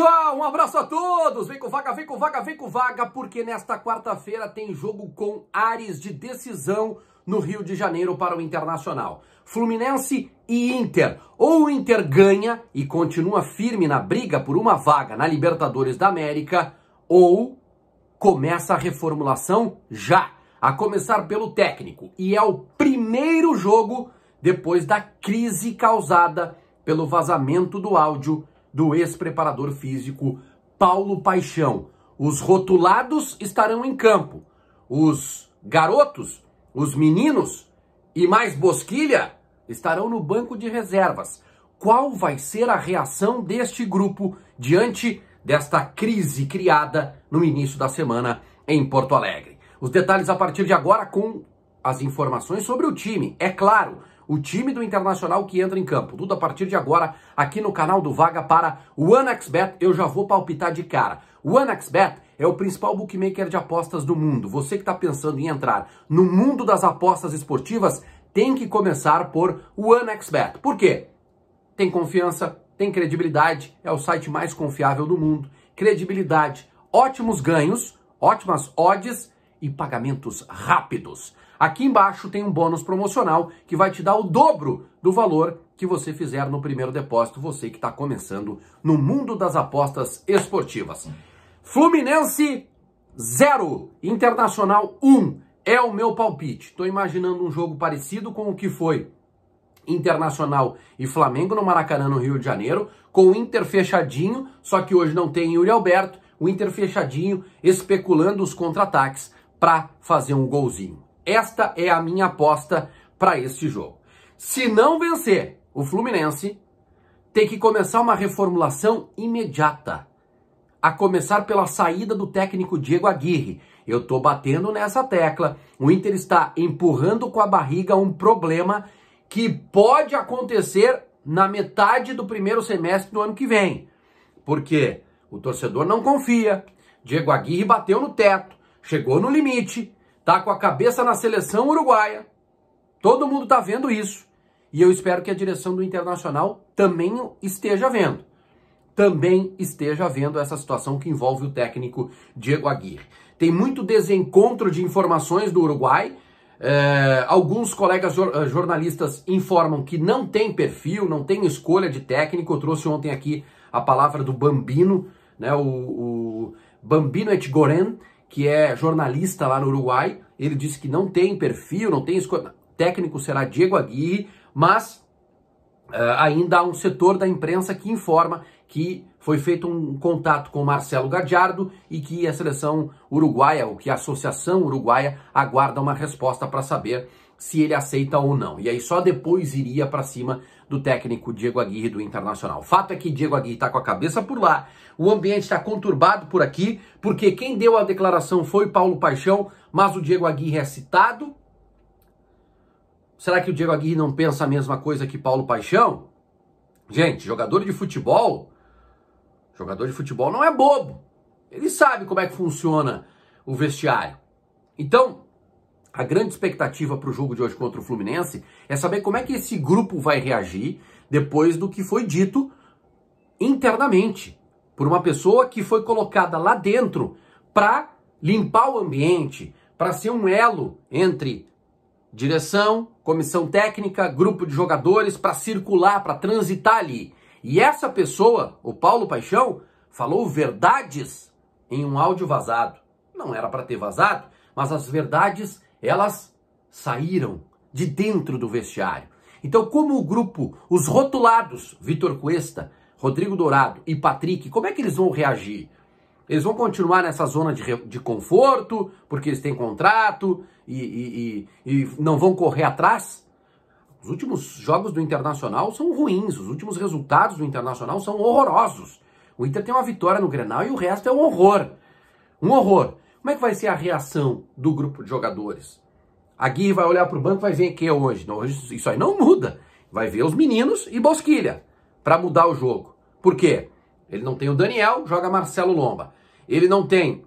pessoal, um abraço a todos. Vem com vaga, vem com vaga, vem com vaga, porque nesta quarta-feira tem jogo com ares de decisão no Rio de Janeiro para o Internacional. Fluminense e Inter. Ou o Inter ganha e continua firme na briga por uma vaga na Libertadores da América, ou começa a reformulação já, a começar pelo técnico. E é o primeiro jogo depois da crise causada pelo vazamento do áudio do ex-preparador físico Paulo Paixão. Os rotulados estarão em campo. Os garotos, os meninos e mais Bosquilha estarão no banco de reservas. Qual vai ser a reação deste grupo diante desta crise criada no início da semana em Porto Alegre? Os detalhes a partir de agora com as informações sobre o time. É claro, o time do Internacional que entra em campo. Tudo a partir de agora aqui no canal do Vaga para o Eu já vou palpitar de cara. O é o principal bookmaker de apostas do mundo. Você que está pensando em entrar no mundo das apostas esportivas tem que começar por o AnaxBet. Por quê? Tem confiança, tem credibilidade, é o site mais confiável do mundo. Credibilidade, ótimos ganhos, ótimas odds e pagamentos rápidos. Aqui embaixo tem um bônus promocional que vai te dar o dobro do valor que você fizer no primeiro depósito, você que está começando no mundo das apostas esportivas. Fluminense 0, Internacional 1 um, é o meu palpite. Estou imaginando um jogo parecido com o que foi Internacional e Flamengo no Maracanã, no Rio de Janeiro, com o Inter fechadinho, só que hoje não tem Yuri Alberto, o Inter fechadinho, especulando os contra-ataques para fazer um golzinho. Esta é a minha aposta para este jogo. Se não vencer o Fluminense, tem que começar uma reformulação imediata. A começar pela saída do técnico Diego Aguirre. Eu estou batendo nessa tecla. O Inter está empurrando com a barriga um problema que pode acontecer na metade do primeiro semestre do ano que vem. Porque o torcedor não confia. Diego Aguirre bateu no teto, chegou no limite, Está com a cabeça na seleção uruguaia. Todo mundo está vendo isso. E eu espero que a direção do Internacional também esteja vendo. Também esteja vendo essa situação que envolve o técnico Diego Aguirre. Tem muito desencontro de informações do Uruguai. É, alguns colegas eh, jornalistas informam que não tem perfil, não tem escolha de técnico. Eu trouxe ontem aqui a palavra do Bambino, né, o, o Bambino Etgoren, que é jornalista lá no Uruguai, ele disse que não tem perfil, não tem escolha. Técnico será Diego Aguirre, mas uh, ainda há um setor da imprensa que informa que foi feito um contato com Marcelo Gadiardo e que a seleção uruguaia, ou que a Associação Uruguaia, aguarda uma resposta para saber se ele aceita ou não. E aí só depois iria para cima do técnico Diego Aguirre do Internacional. Fato é que Diego Aguirre está com a cabeça por lá, o ambiente está conturbado por aqui, porque quem deu a declaração foi Paulo Paixão, mas o Diego Aguirre é citado. Será que o Diego Aguirre não pensa a mesma coisa que Paulo Paixão? Gente, jogador de futebol, jogador de futebol não é bobo. Ele sabe como é que funciona o vestiário. Então, a grande expectativa para o jogo de hoje contra o Fluminense é saber como é que esse grupo vai reagir depois do que foi dito internamente por uma pessoa que foi colocada lá dentro para limpar o ambiente, para ser um elo entre direção, comissão técnica, grupo de jogadores, para circular, para transitar ali. E essa pessoa, o Paulo Paixão, falou verdades em um áudio vazado. Não era para ter vazado, mas as verdades elas saíram de dentro do vestiário. Então, como o grupo, os rotulados, Vitor Cuesta, Rodrigo Dourado e Patrick, como é que eles vão reagir? Eles vão continuar nessa zona de, de conforto, porque eles têm contrato e, e, e, e não vão correr atrás? Os últimos jogos do Internacional são ruins, os últimos resultados do Internacional são horrorosos. O Inter tem uma vitória no Grenal e o resto é um horror. Um horror. Como é que vai ser a reação do grupo de jogadores? A Gui vai olhar para o banco e vai ver quem é hoje. Não, hoje. Isso aí não muda. Vai ver os meninos e Bosquilha para mudar o jogo. Por quê? Ele não tem o Daniel, joga Marcelo Lomba. Ele não tem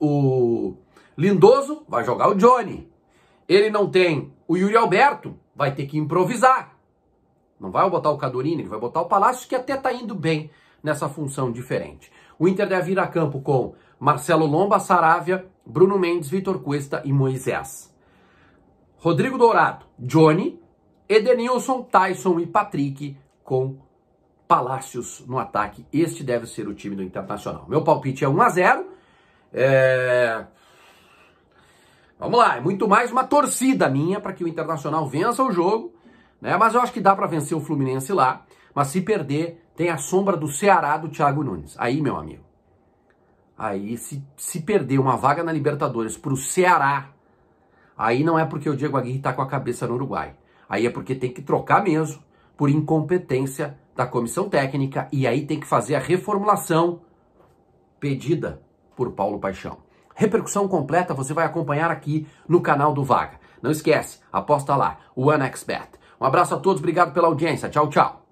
o Lindoso, vai jogar o Johnny. Ele não tem o Yuri Alberto, vai ter que improvisar. Não vai botar o Cadorini, ele vai botar o Palácio, que até está indo bem nessa função diferente. O Inter deve virar a campo com Marcelo Lomba, Saravia, Bruno Mendes, Vitor Cuesta e Moisés. Rodrigo Dourado, Johnny, Edenilson, Tyson e Patrick com Palácios no ataque. Este deve ser o time do Internacional. Meu palpite é 1 a 0. É... Vamos lá, é muito mais uma torcida minha para que o Internacional vença o jogo, né? Mas eu acho que dá para vencer o Fluminense lá, mas se perder, tem a sombra do Ceará do Thiago Nunes. Aí, meu amigo, Aí, se, se perder uma vaga na Libertadores para o Ceará, aí não é porque o Diego Aguirre está com a cabeça no Uruguai. Aí é porque tem que trocar mesmo por incompetência da comissão técnica e aí tem que fazer a reformulação pedida por Paulo Paixão. Repercussão completa você vai acompanhar aqui no canal do Vaga. Não esquece, aposta lá, o OneXBet. Um abraço a todos, obrigado pela audiência. Tchau, tchau.